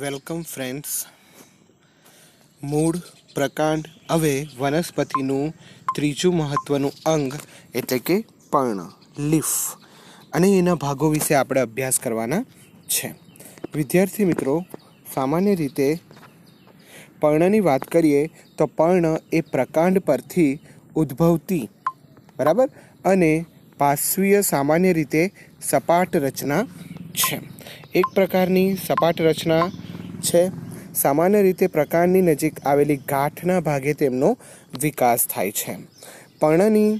welcome friends મૂળ પ્રકાંડ હવે વનસ્પતિનું ત્રીજું મહત્ત્વનું અંગ એટલે કે પર્ણ લીફ અને એના ભાગો વિશે આપણે અભ્યાસ કરવાના છે વિદ્યાર્થી મિત્રો સામાન્ય રીતે પર્ણની વાત કરીએ તો પર્ણ એ પ્રકાંડ પરથી ઉદ્ભવતી બરાબર અને પાશ્વીય સામાન્ય રીતે સપાટ રચના છે એક પ્રકારની સપાટ રચના છે સામાન્ય રીતે પ્રકાંડની નજીક આવેલી ગાંઠના ભાગે તેમનો વિકાસ થાય છે પર્ણની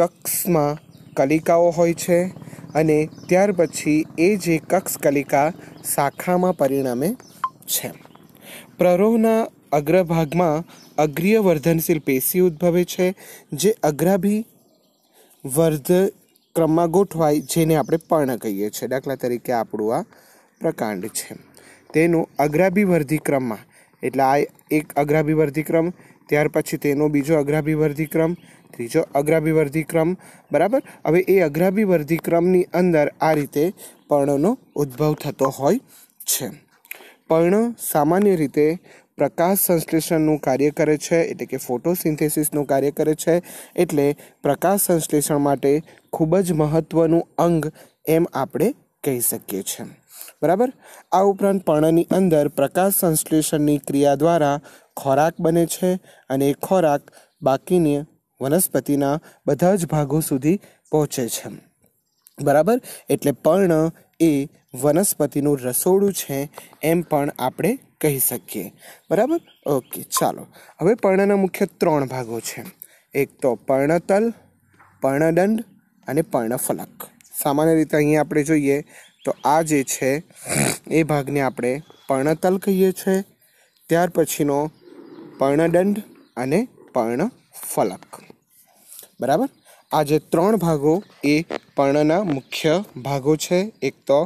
કક્ષમાં કલિકાઓ હોય છે અને ત્યાર પછી એ જે કક્ષ કલિકા શાખામાં પરિણમે છે પ્રરોહના અગ્રભાગમાં અગ્રીય વર્ધનશીલ પેશી ઉદ્ભવે છે જે અગ્રાભી વર્ધ ક્રમમાં ગોઠવાય જેને આપણે પર્ણ કહીએ છીએ દાખલા તરીકે આપણું આ પ્રકાંડ છે તેનું અગ્રાભિવર્ધી ક્રમમાં એટલે આ એક અગ્રાભિવર્ધી ક્રમ ત્યાર પછી તેનો બીજો અગ્રાભિવર્ધી ક્રમ ત્રીજો અગ્રાભિવર્ધી ક્રમ બરાબર હવે એ અગ્રાભિવર્ધી ક્રમની અંદર આ રીતે પર્ણનો ઉદ્ભવ થતો હોય છે પર્ણ સામાન્ય રીતે પ્રકાશ સંશ્લેષણનું કાર્ય કરે છે એટલે કે ફોટોસિન્થેસિસનું કાર્ય કરે છે એટલે પ્રકાશ સંશ્લેષણ માટે ખૂબ જ મહત્ત્વનું અંગ એમ આપણે કહી શકીએ છીએ બરાબર આ ઉપરાંત પર્ણની અંદર પ્રકાશ સંશ્લેષણની ક્રિયા દ્વારા ખોરાક બને છે અને એ ખોરાક બાકીને વનસ્પતિના બધા જ ભાગો સુધી પહોંચે છે બરાબર એટલે પર્ણ એ વનસ્પતિનું રસોડું છે એમ પણ આપણે કહી શકીએ બરાબર ઓકે ચાલો હવે પર્ણના મુખ્ય ત્રણ ભાગો છે એક તો પર્ણતલ પર્ણદંડ અને પર્ણફલક સામાન્ય રીતે અહીંયા આપણે જોઈએ તો આ જે છે એ ભાગને આપણે પર્ણતલ કહીએ છીએ ત્યાર પછીનો પર્ણદંડ અને પર્ણ ફલક બરાબર આ જે ત્રણ ભાગો એ પર્ણના મુખ્ય ભાગો છે એક તો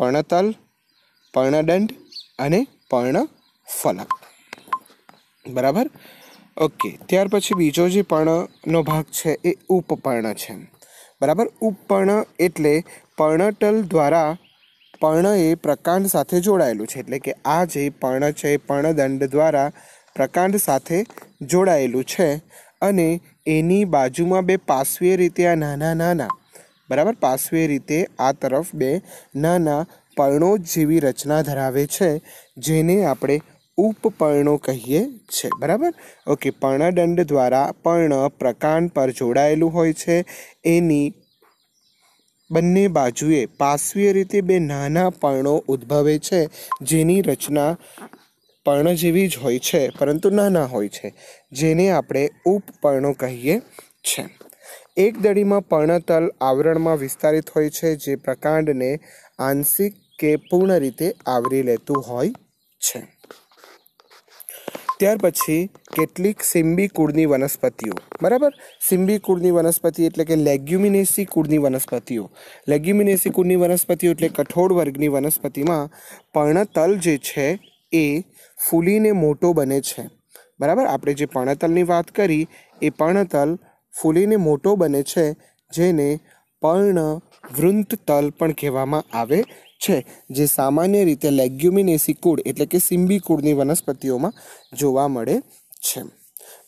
પર્ણતલ પર્ણદંડ અને પર્ણ ફલક બરાબર ઓકે ત્યાર પછી બીજો જે પર્ણનો ભાગ છે એ ઉપપર્ણ છે બરાબર ઉપપર્ણ એટલે પર્ણટલ દ્વારા પર્ણ એ પ્રકાંડ સાથે જોડાયેલું છે એટલે કે આ જે પર્ણ છે પર્ણદંડ દ્વારા પ્રકાંડ સાથે જોડાયેલું છે અને એની બાજુમાં બે પાશ્વીય રીતે આ નાના નાના બરાબર પાશ્વીય રીતે આ તરફ બે નાના પર્ણો જેવી રચના ધરાવે છે જેને આપણે ઉપપર્ણો કહીએ છે બરાબર ઓકે પર્ણદંડ દ્વારા પર્ણ પ્રકાંડ પર જોડાયેલું હોય છે એની બંને બાજુએ પાશ્વીય રીતે બે નાના પર્ણો ઉદ્ભવે છે જેની રચના પર્ણ જેવી જ હોય છે પરંતુ નાના હોય છે જેને આપણે ઉપપર્ણો કહીએ છે એક દડીમાં પર્ણતલ આવરણમાં વિસ્તારિત હોય છે જે પ્રકાંડને આંશિક કે પૂર્ણ રીતે આવરી લેતું હોય છે ત્યાર પછી કેટલીક સિમ્બી કુળની વનસ્પતિઓ બરાબર સિંબી કુળની વનસ્પતિ એટલે કે લેગ્યુમિનેસી કુળની વનસ્પતિઓ લેગ્યુમિનેસી કુળની વનસ્પતિઓ એટલે કઠોળ વર્ગની વનસ્પતિમાં પર્ણતલ જે છે એ ફૂલીને મોટો બને છે બરાબર આપણે જે પર્ણતલની વાત કરી એ પર્ણતલ ફૂલીને મોટો બને છે જેને પર્ણ તલ પણ કહેવામાં આવે છે જે સામાન્ય રીતે લેગ્યુમિનેસી કુળ એટલે કે સિંબી કુળની વનસ્પતિઓમાં જોવા મળે છે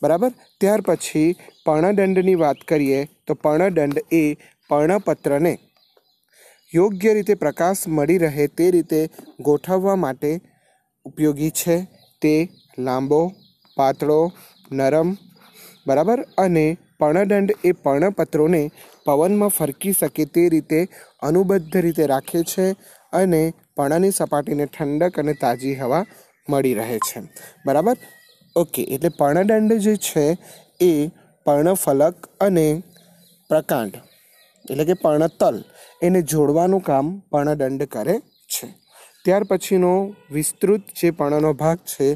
બરાબર ત્યાર પછી પર્ણદંડની વાત કરીએ તો પર્ણદંડ એ પર્ણપત્રને યોગ્ય રીતે પ્રકાશ મળી રહે તે રીતે ગોઠવવા માટે ઉપયોગી છે તે લાંબો પાતળો નરમ બરાબર અને પર્ણદંડ એ પર્ણપત્રોને પવનમાં ફરકી શકે તે રીતે અનુબદ્ધ રીતે રાખે છે અને પાણાની સપાટીને ઠંડક અને તાજી હવા મળી રહે છે બરાબર ઓકે એટલે પર્ણદંડ જે છે એ પર્ણફલક અને પ્રકાંડ એટલે કે પર્ણતલ એને જોડવાનું કામ પર્ણદંડ કરે છે ત્યાર પછીનો વિસ્તૃત જે પર્ણનો ભાગ છે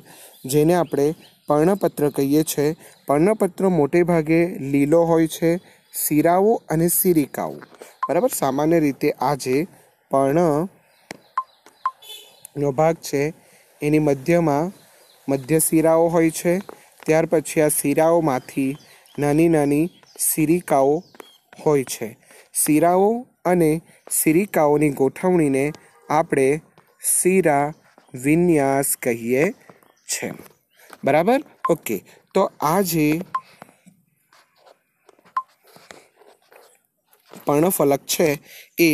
જેને આપણે પર્ણપત્ર કહીએ છીએ પર્ણપત્ર મોટે ભાગે લીલો હોય છે શીરાઓ અને સિરિકાઓ બરાબર સામાન્ય રીતે આજે પર્ણ નો ભાગ છે એની મધ્યમાં મધ્ય શિરાઓ હોય છે ત્યાર પછી આ શિરાઓમાંથી નાની નાની સિરિકાઓ હોય છે શિરાઓ અને સિરિકાઓની ગોઠવણીને આપણે શિરા વિન્યાસ કહીએ છે બરાબર ઓકે તો આ જે પર્ણફલક છે એ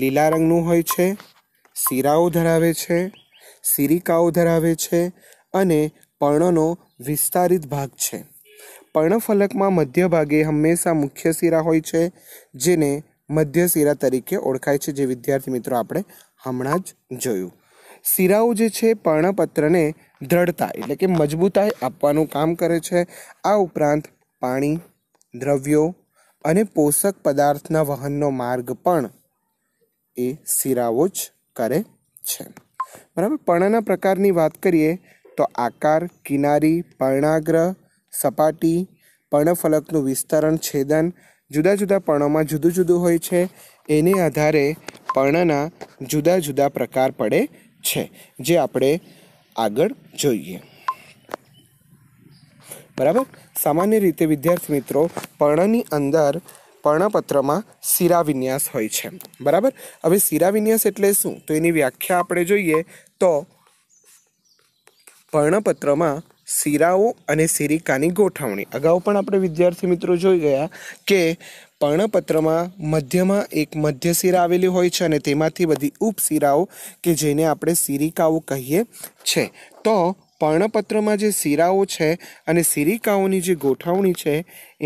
લીલા રંગનું હોય છે શિરાઓ ધરાવે છે સિરિકાઓ ધરાવે છે અને પર્ણનો વિસ્તારિત ભાગ છે પર્ણફલકમાં મધ્ય ભાગે હંમેશા મુખ્ય શિરા હોય છે જેને મધ્ય શિરા તરીકે ઓળખાય છે જે વિદ્યાર્થી મિત્રો આપણે હમણાં જ જોયું શિરાઓ જે છે પર્ણપત્રને દ્રઢતા એટલે કે મજબૂતાઈ આપવાનું કામ કરે છે આ ઉપરાંત પાણી દ્રવ્યો અને પોષક પદાર્થના વહનનો માર્ગ પણ એ શિરાઓ જ કરે છે બરાબર પર્ણના પ્રકારની વાત કરીએ તો આકાર કિનારી પર્ણાગ્ર સપાટી પર્ણફલકનું વિસ્તરણ છેદન જુદા જુદા પર્ણોમાં જુદું જુદું હોય છે એને આધારે પર્ણના જુદા જુદા પ્રકાર પડે છે જે આપણે આગળ જોઈએ બરાબર સામાન્ય રીતે વિદ્યાર્થી મિત્રો પર્ણની અંદર પર્ણપત્રમાં શિરા વિન્યાસ હોય છે બરાબર હવે શિરા વિન્યાસ એટલે શું તો એની વ્યાખ્યા આપણે જોઈએ તો પર્ણપત્રમાં શિરાઓ અને શિરિકાની ગોઠવણી અગાઉ પણ આપણે વિદ્યાર્થી મિત્રો જોઈ ગયા કે પર્ણપત્રમાં મધ્યમાં એક મધ્ય શિરા આવેલી હોય છે અને તેમાંથી બધી ઉપશિરાઓ કે જેને આપણે શિરિકાઓ કહીએ છે તો પર્ણપત્રમાં જે શીરાઓ છે અને સિરિકાઓની જે ગોઠવણી છે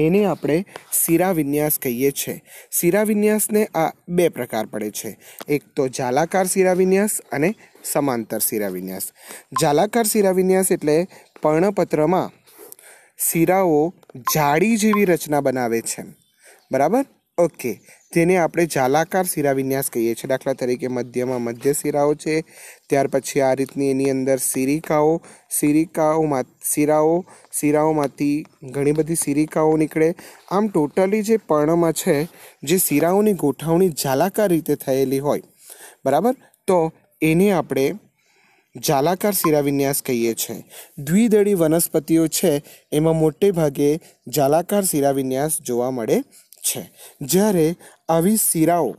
એને આપણે શીરા વિન્યાસ કહીએ છીએ શીરા વિન્યાસને આ બે પ્રકાર પડે છે એક તો જાલાકાર શીરા વિન્યાસ અને સમાંતર શીરા વિન્યાસ જાલાકાર શીરા વિન્યાસ એટલે પર્ણપત્રમાં શીરાઓ જાડી જેવી રચના બનાવે છે બરાબર ઓકે તેને આપણે જાલાકાર વિન્યાસ કહીએ છીએ દાખલા તરીકે મધ્યમાં મધ્ય શિરાઓ છે ત્યાર પછી આ રીતની એની અંદર સિરિકાઓ સિરિકાઓમાં શિરાઓ શિરાઓમાંથી ઘણી બધી સિરિકાઓ નીકળે આમ ટોટલી જે પર્ણમાં છે જે શિરાઓની ગોઠવણી જાલાકાર રીતે થયેલી હોય બરાબર તો એને આપણે જાલાકાર શિરાવિન્યાસ કહીએ છીએ દ્વિદળી વનસ્પતિઓ છે એમાં મોટે ભાગે જાલાકાર શિરાવિન્યાસ જોવા મળે છે જ્યારે આવી શિરાઓ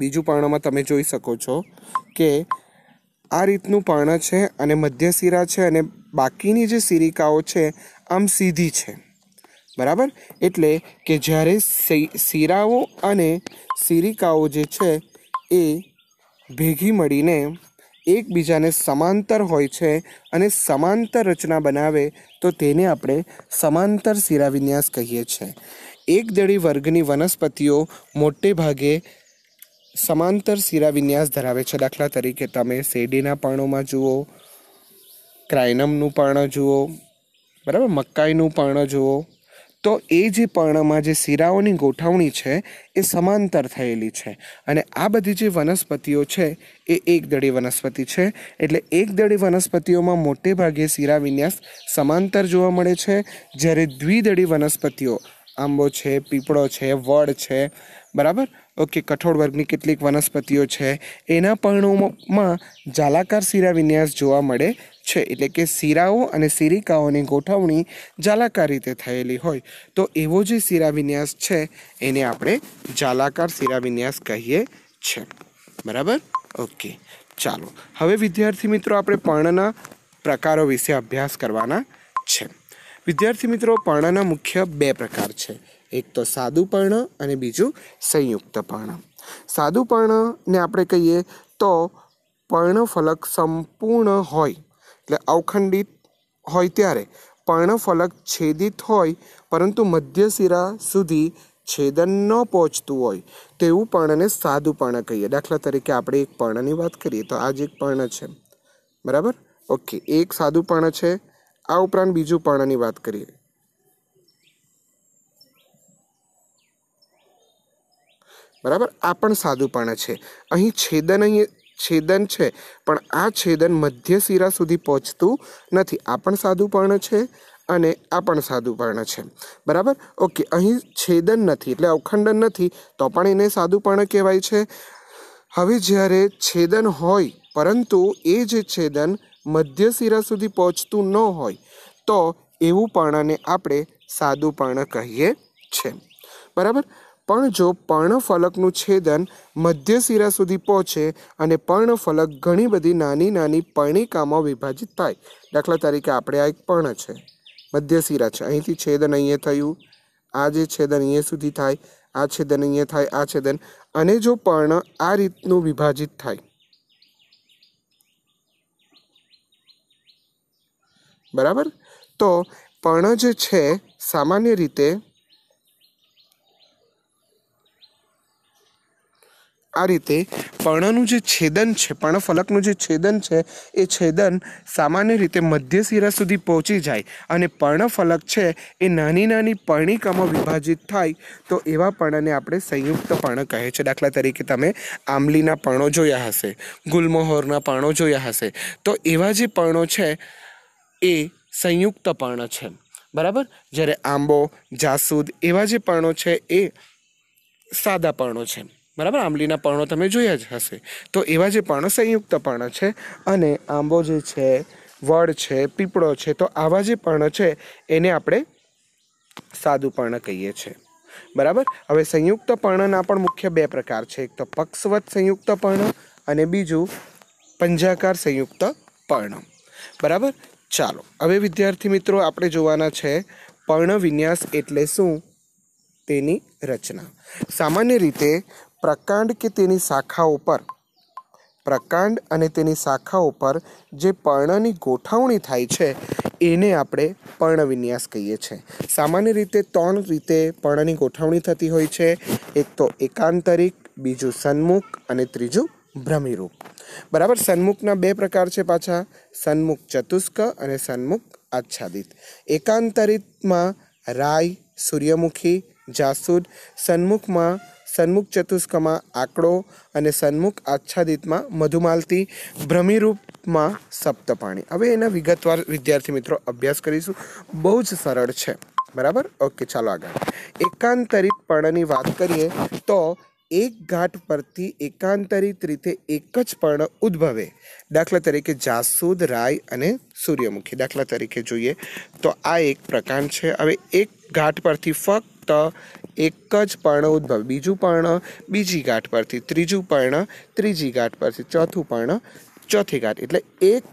બીજું પર્ણમાં તમે જોઈ શકો છો કે આ રીતનું પર્ણ છે અને મધ્ય શિરા છે અને બાકીની જે શિરિકાઓ છે આમ સીધી છે બરાબર એટલે કે જ્યારે શિરાઓ અને શિરિકાઓ જે છે એ ભેગી મળીને એકબીજાને સમાંતર હોય છે અને સમાંતર રચના બનાવે તો તેને આપણે સમાંતર શિરાવિન્યાસ કહીએ છીએ એકદળી વર્ગની વનસ્પતિઓ મોટે ભાગે સમાંતર શીરા વિન્યાસ ધરાવે છે દાખલા તરીકે તમે શેરડીના પર્ણોમાં જુઓ ક્રાઇનમનું પર્ણ જુઓ બરાબર મકાઈનું પર્ણ જુઓ તો એ જે પર્ણમાં જે શીરાઓની ગોઠવણી છે એ સમાંતર થયેલી છે અને આ બધી જે વનસ્પતિઓ છે એ એકદળી વનસ્પતિ છે એટલે એકદળી વનસ્પતિઓમાં મોટે ભાગે શીરા વિન્યાસ સમાંતર જોવા મળે છે જ્યારે દ્વિદળી વનસ્પતિઓ આંબો છે પીપળો છે વડ છે બરાબર ઓકે કઠોળ વર્ગની કેટલીક વનસ્પતિઓ છે એના પર્ણોમાં જાલાકાર શીરા વિન્યાસ જોવા મળે છે એટલે કે શીરાઓ અને સિરિકાઓની ગોઠવણી જાલાકાર રીતે થયેલી હોય તો એવો જે શીરા વિન્યાસ છે એને આપણે જાલાકાર શીરા વિન્યાસ કહીએ છે બરાબર ઓકે ચાલો હવે વિદ્યાર્થી મિત્રો આપણે પર્ણના પ્રકારો વિશે અભ્યાસ કરવાના છે વિદ્યાર્થી મિત્રો પર્ણના મુખ્ય બે પ્રકાર છે એક તો સાદું પર્ણ અને બીજું સંયુક્ત પર્ણ સાદુ પર્ણને આપણે કહીએ તો પર્ણફલક સંપૂર્ણ હોય એટલે અવખંડિત હોય ત્યારે પર્ણફલક છેદિત હોય પરંતુ મધ્ય મધ્યશિરા સુધી છેદન ન પહોંચતું હોય તેવું પર્ણને સાદુ પર્ણ કહીએ દાખલા તરીકે આપણે એક પર્ણની વાત કરીએ તો આ એક પર્ણ છે બરાબર ઓકે એક સાદું પર્ણ છે આ ઉપરાંત બીજું પાણાની વાત કરીએ બરાબર આ પણ સાદું પાણા છે અહીં છેદન અહીં છેદન છે પણ આ છેદન મધ્ય શિરા સુધી પહોંચતું નથી આ પણ સાદું પર્ણ છે અને આ પણ સાદું પર્ણ છે બરાબર ઓકે અહીં છેદન નથી એટલે અવખંડન નથી તો પણ એને સાદું પર્ણ કહેવાય છે હવે જ્યારે છેદન હોય પરંતુ એ જે છેદન મધ્ય શિરા સુધી પહોંચતું ન હોય તો એવું પર્ણને આપણે સાદું પર્ણ કહીએ છે બરાબર પણ જો પર્ણફલકનું છેદન મધ્ય શિરા સુધી પહોંચે અને પર્ણફલક ઘણી બધી નાની નાની પર્ણિકામાં વિભાજિત થાય દાખલા તરીકે આપણે આ એક પર્ણ છે મધ્ય શિરા છે અહીંથી છેદન અહીંયા થયું આ જે છેદન અહીંયા સુધી થાય આ છેદન અહીંયા થાય આ છેદન અને જો પર્ણ આ રીતનું વિભાજિત થાય બરાબર તો પણજ છે સામાન્ય રીતે આ રીતે પર્ણનું જે છેદન છે પર્ણફલકનું જે છેદન છે એ છેદન સામાન્ય રીતે મધ્ય શિરા સુધી પહોંચી જાય અને પર્ણફલક છે એ નાની નાની પર્ણિકામાં વિભાજિત થાય તો એવા પર્ણને આપણે સંયુક્ત પર્ણ કહે છે દાખલા તરીકે તમે આંબલીના પર્ણો જોયા હશે ગુલમોહોરના પર્ણો જોયા હશે તો એવા જે પર્ણો છે એ સંયુક્ત પર્ણ છે બરાબર જ્યારે આંબો જાસૂદ એવા જે પર્ણો છે એ સાદા પર્ણો છે બરાબર આંબલીના પર્ણો તમે જોયા જ હશે તો એવા જે પર્ણો સંયુક્ત પર્ણ છે અને આંબો જે છે વડ છે પીપળો છે તો આવા જે પર્ણ છે એને આપણે સાદું પર્ણ કહીએ છીએ બરાબર હવે સંયુક્ત પર્ણના પણ મુખ્ય બે પ્રકાર છે એક તો પક્ષવત સંયુક્ત પર્ણ અને બીજું પંજાકાર સંયુક્ત પર્ણ બરાબર ચાલો હવે વિદ્યાર્થી મિત્રો આપણે જોવાના છે પર્ણવિન્યાસ એટલે શું તેની રચના સામાન્ય રીતે પ્રકાંડ કે તેની શાખાઓ પર પ્રકાંડ અને તેની શાખાઓ પર જે પર્ણની ગોઠવણી થાય છે એને આપણે પર્ણવિન્યાસ કહીએ છીએ સામાન્ય રીતે ત્રણ રીતે પર્ણની ગોઠવણી થતી હોય છે એક તો એકાંતરિક બીજું સન્મુખ અને ત્રીજું ભ્રમિરૂપ બરાબર સન્મુખના બે પ્રકાર છે પાછા સન્મુખ ચતુષ્ક અને સન્મુખ આચ્છાદિત એકાંતરિતમાં રાય સૂર્યમુખી જાસૂદ સન્મુખમાં સન્મુખ ચતુષ્કમાં આંકડો અને સન્મુખ આચ્છાદિતમાં મધુમાલતી ભ્રમિરૂપમાં સપ્તપાણી હવે એના વિગતવાર વિદ્યાર્થી મિત્રો અભ્યાસ કરીશું બહુ જ સરળ છે બરાબર ઓકે ચાલો આગળ એકાંતરિત પર્ણની વાત કરીએ તો એક ગાંઠ પરથી એકાંતરિત રીતે એક જ પર્ણ ઉદ્ભવે દાખલા તરીકે જાસૂદ રાય અને સૂર્યમુખી દાખલા તરીકે જોઈએ તો આ એક પ્રકાંડ છે હવે એક ગાંઠ પરથી ફક્ત એક જ પર્ણ ઉદ્ભવે બીજું પર્ણ બીજી ગાંઠ પરથી ત્રીજું પર્ણ ત્રીજી ગાંઠ પરથી ચોથું પર્ણ ચોથી ગાંઠ એટલે એક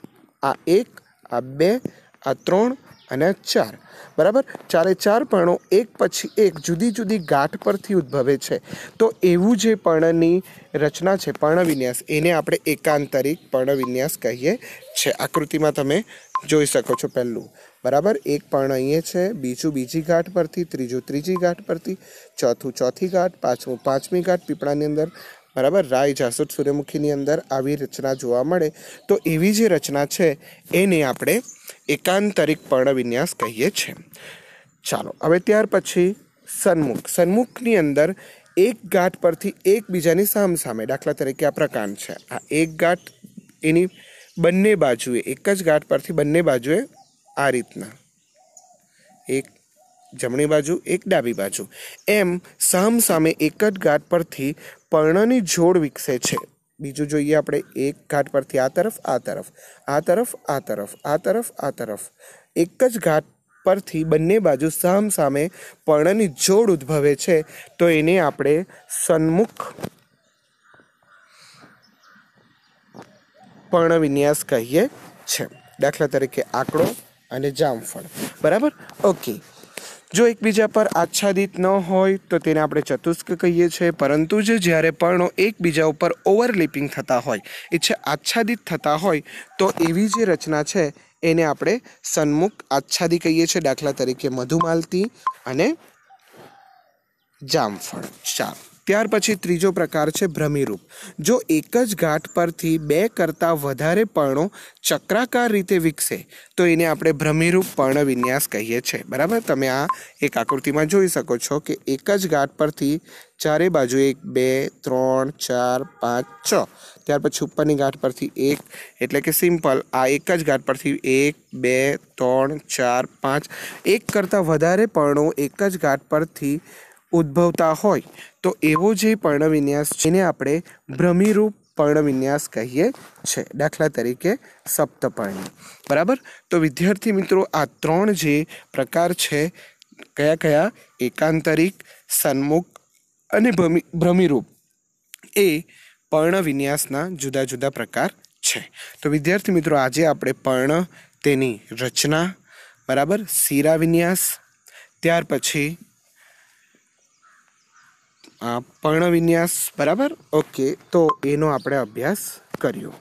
આ એક આ બે આ ત્રણ અને ચાર બરાબર ચારે ચાર પર્ણો એક પછી એક જુદી જુદી ગાંઠ પરથી ઉદ્ભવે છે તો એવું જે પર્ણની રચના છે પર્ણવિન્યાસ એને આપણે એકાંતરિક પર્ણવિન્યાસ કહીએ છે આકૃતિમાં તમે જોઈ શકો છો પહેલું બરાબર એક પર્ણ અહીંયા છે બીજું બીજી ગાંઠ પરથી ત્રીજું ત્રીજી ગાંઠ પરથી ચોથું ચોથી ગાંઠ પાંચમું પાંચમી ગાંઠ પીપળાની અંદર બરાબર રાય જાસુર સૂર્યમુખીની અંદર આવી રચના જોવા મળે તો એવી જે રચના છે એને આપણે એકાંતરિક પર્ણવિન્યાસ કહીએ છીએ ચાલો હવે ત્યાર પછી સન્મુખ સન્મુખની અંદર એક ગાંઠ પરથી એકબીજાની સામ સામે દાખલા તરીકે આ પ્રકાંડ છે આ એક ગાંઠ એની બંને બાજુએ એક જ ગાંઠ પરથી બંને બાજુએ આ રીતના એક જમણી બાજુ એક ડાબી બાજુ એમ સામ સામે એક જ ઘાટ પરથી પર્ણની જોડ વિકસે છે બીજું જોઈએ આપણે એક ઘાટ પરથી આ તરફ આ તરફ આ તરફ આ તરફ આ તરફ આ તરફ એક જ ઘાટ પરથી બંને બાજુ સામ સામે પર્ણની જોડ ઉદ્ભવે છે તો એને આપણે સન્મુખ પર્ણ વિન્યાસ કહીએ છે દાખલા તરીકે આંકડો અને જામફળ બરાબર ઓકે જો એકબીજા પર આચ્છાદિત ન હોય તો તેને આપણે ચતુષ્ક કહીએ છીએ પરંતુ જે જ્યારે પર્ણો એકબીજા ઉપર ઓવરલેપિંગ થતા હોય એ આચ્છાદિત થતા હોય તો એવી જે રચના છે એને આપણે સન્મુખ આચ્છાદી કહીએ છીએ દાખલા તરીકે મધુમાલતી અને જામફળ ચામ ત્યાર પછી ત્રીજો પ્રકાર છે ભ્રમિરૂપ જો એક જ ઘાટ પરથી બે કરતાં વધારે પર્ણો ચક્રાકાર રીતે વિકસે તો એને આપણે ભ્રમિરૂપ પર્ણ વિન્યાસ કહીએ છીએ બરાબર તમે આ એક આકૃતિમાં જોઈ શકો છો કે એક જ ઘાટ પરથી ચારે બાજુ એક બે ત્રણ ચાર પાંચ છ ત્યાર પછી ઉપરની ઘાટ પરથી એક એટલે કે સિમ્પલ આ એક જ ઘાટ પરથી એક બે ત્રણ ચાર પાંચ એક કરતાં વધારે પર્ણો એક જ ઘાટ પરથી ઉદ્ભવતા હોય તો એવો જે પર્ણવિન્યાસ જેને આપણે ભ્રમિરૂપ પર્ણવિન્યાસ કહીએ છે દાખલા તરીકે સપ્તપર્ણી બરાબર તો વિદ્યાર્થી મિત્રો આ ત્રણ જે પ્રકાર છે કયા કયા એકાંતરિક સન્મુખ અને ભ્રમિરૂપ એ પર્ણવિન્યાસના જુદા જુદા પ્રકાર છે તો વિદ્યાર્થી મિત્રો આજે આપણે પર્ણ તેની રચના બરાબર શિરા વિન્યાસ ત્યાર પછી પર્ણવિન્યાસ બરાબર ઓકે તો એનો આપણે અભ્યાસ કર્યો